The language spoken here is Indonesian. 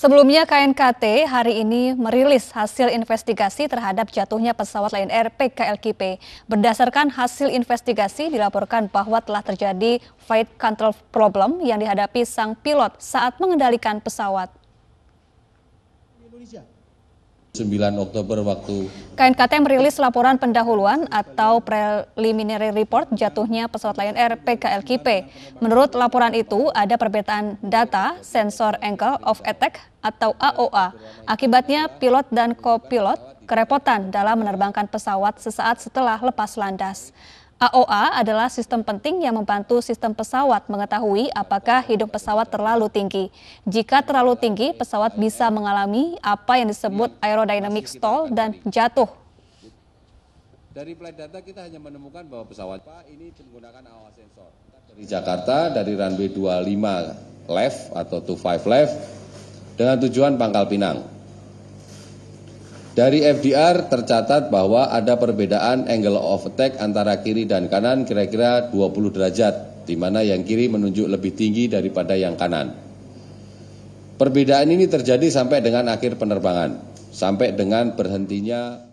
Sebelumnya KNKT hari ini merilis hasil investigasi terhadap jatuhnya pesawat Lion Air PKLKP. Berdasarkan hasil investigasi dilaporkan bahwa telah terjadi flight control problem yang dihadapi sang pilot saat mengendalikan pesawat. 9 Oktober waktu. KNKT merilis laporan pendahuluan atau preliminary report jatuhnya pesawat Lion Air PKLKP. Menurut laporan itu, ada perbedaan data sensor angle of attack atau AOA. Akibatnya, pilot dan kopilot kerepotan dalam menerbangkan pesawat sesaat setelah lepas landas. AOA adalah sistem penting yang membantu sistem pesawat mengetahui apakah hidung pesawat terlalu tinggi. Jika terlalu tinggi, pesawat bisa mengalami apa yang disebut aerodynamic stall dan jatuh. Dari flight data kita hanya menemukan bahwa pesawat ini menggunakan AOA sensor. Dari Jakarta, dari runway 25 left atau 25 left dengan tujuan Pangkal Pinang. Dari FDR tercatat bahwa ada perbedaan angle of attack antara kiri dan kanan kira-kira 20 derajat, di mana yang kiri menunjuk lebih tinggi daripada yang kanan. Perbedaan ini terjadi sampai dengan akhir penerbangan, sampai dengan berhentinya